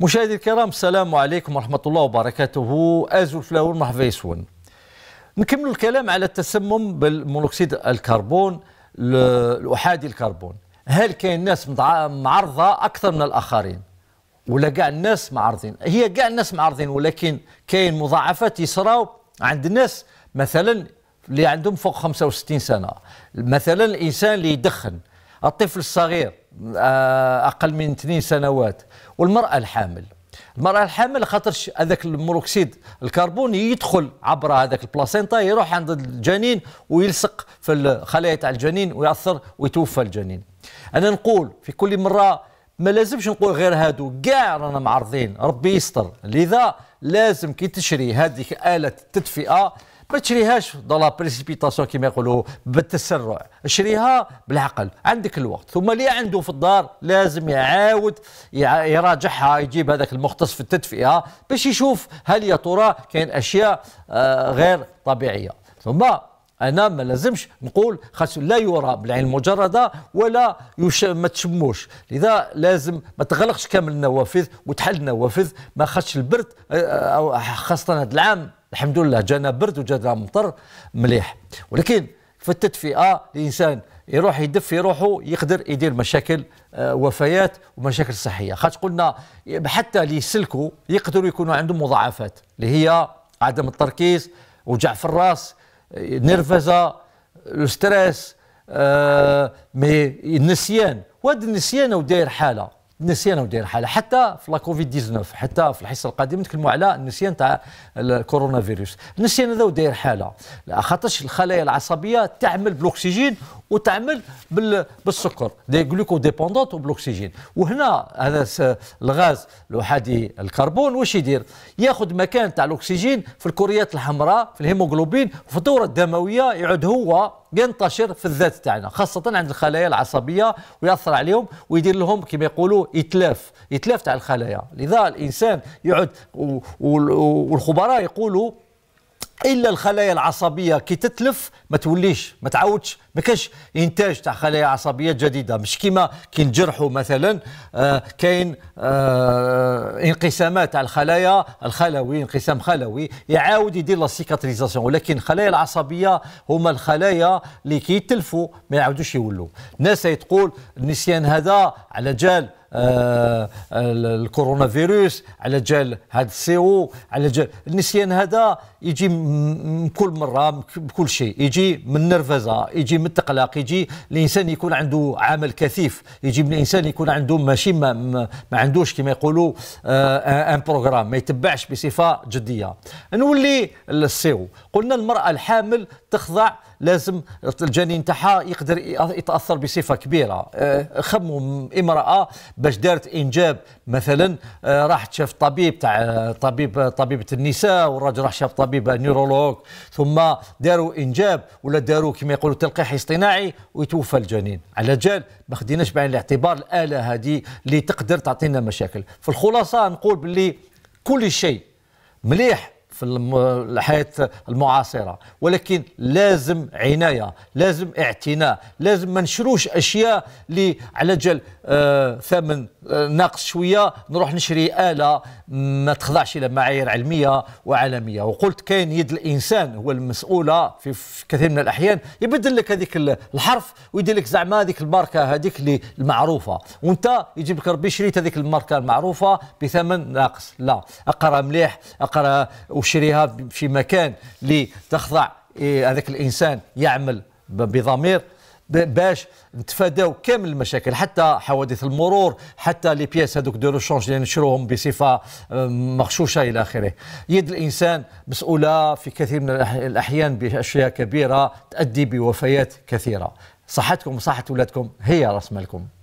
مشاهدي الكرام السلام عليكم ورحمة الله وبركاته أزو فلاور مرحبا يسون نكمل الكلام على التسمم بالمونوكسيد الكربون الأحادي الكربون هل كاين ناس معرضة أكثر من الآخرين ولا كاع الناس معرضين هي كاع الناس معرضين ولكن كاين مضاعفات يصراو عند الناس مثلا اللي عندهم فوق 65 سنة مثلا الإنسان اللي يدخن الطفل الصغير آه، اقل من اثنين سنوات والمراه الحامل المرأة الحامل خاطر هذاك المروكسيد الكربون يدخل عبر هذاك البلاسينتا يروح عند الجنين ويلصق في الخلايا تاع الجنين ويأثر ويتوفى الجنين أنا نقول في كل مرة ما لازمش نقول غير هادو كاع رانا معرضين ربي يستر لذا لازم كي تشري هذه آلة التدفئة ما تشريهاش دون بريسيبيتاسيون كما يقولوا بالتسرع شريها بالعقل عندك الوقت ثم اللي عنده في الدار لازم يعاود يراجعها يجيب هذاك المختص في التدفئه باش يشوف هل يا ترى كاين اشياء آه، غير طبيعيه ثم انا ما لازمش نقول خاص لا يرى بالعين المجرده ولا يش... ما تشموش لذا لازم ما تغلقش كامل النوافذ وتحل النوافذ ما خاصش البرد آه، آه، خاصه هذا العام الحمد لله جانا برد وجانا مطر مليح ولكن في التدفئه الانسان يروح يدفي روحه يقدر يدير مشاكل آه، وفيات ومشاكل صحيه خاطر قلنا حتى اللي يسلكوا يقدروا يكونوا عندهم مضاعفات اللي هي عدم التركيز وجع في الراس آه، نرفزه الستريس آه مي النسيان وهذا النسيان وداير حاله نسيان وداير حاله حتى في لا كوفيد 19 حتى في الحصه القادمه نتكلموا على النسيان تاع الكورونا فيروس النسيان هذا وداير حاله خاطرش الخلايا العصبيه تعمل بالاكسجين وتعمل بالسكر دي جلوكو ديبوندونت وبالاكسجين وهنا هذا الغاز الاحادي الكربون واش يدير ياخذ مكان تاع الاكسجين في الكريات الحمراء في الهيموغلوبين وفي الدوره الدمويه يعود هو ينتشر في الذات تاعنا خاصه عند الخلايا العصبيه وياثر عليهم ويدير لهم كما يقولوا اتلاف اتلاف تاع الخلايا لذا الانسان يقعد والخبراء يقولوا الا الخلايا العصبيه كي تتلف ما توليش ما تعاودش ما كاش انتاج تاع خلايا عصبيه جديده مش كيما كي نجرحوا مثلا آه كاين آه انقسامات تاع الخلايا الخلوي انقسام خلوي يعاود يدير لا سيكاتريزاسيون ولكن الخلايا العصبيه هما الخلايا اللي كي ما يعاودوش يولوا الناس تقول النسيان هذا على جال آه، الكورونا فيروس على جال هذا السي او على جال النسيان هذا يجي من كل مره بكل شيء يجي من النرفزه يجي من التقلق يجي الانسان يكون عنده عمل كثيف يجي من الانسان يكون عنده ماشي ما, ما عندوش كما يقولوا ان آه، بروغرام آه، ما يتبعش بصفه جديه نولي للسي او قلنا المراه الحامل تخضع لازم الجنين تاعها يقدر يتاثر بصفه كبيره أه، خمم امراه باش دارت انجاب مثلا أه، راحت شاف طبيب تاع طبيب طبيبه النساء والراجل راح شاف طبيب نيورولوج ثم داروا انجاب ولا داروا كما يقولوا تلقيح اصطناعي ويتوفى الجنين على جال ما خديناش بعين الاعتبار الاله هذه اللي تقدر تعطينا مشاكل في الخلاصه نقول باللي كل شيء مليح في الحياة المعاصرة ولكن لازم عناية لازم اعتناء لازم ما نشروش أشياء اللي على جال آه، ثمن آه، ناقص شوية نروح نشري آلة ما تخضعش إلى معايير علمية وعالمية وقلت كاين يد الإنسان هو المسؤولة في, كثير من الأحيان يبدل لك هذيك الحرف ويدير لك زعما هذيك الماركة هذيك اللي المعروفة وانت يجيب لك ربي شريت هذيك الماركة المعروفة بثمن ناقص لا اقرا مليح اقرا وشريها في مكان لتخضع إيه، هذاك الانسان يعمل بضمير باش نتفاداو كامل المشاكل حتى حوادث المرور حتى لي بياس هذوك دو روشونج اللي نشروهم بصفه آه، مغشوشه الى اخره يد الانسان مسؤوله في كثير من الاحيان باشياء كبيره تؤدي بوفيات كثيره صحتكم وصحه اولادكم هي راس مالكم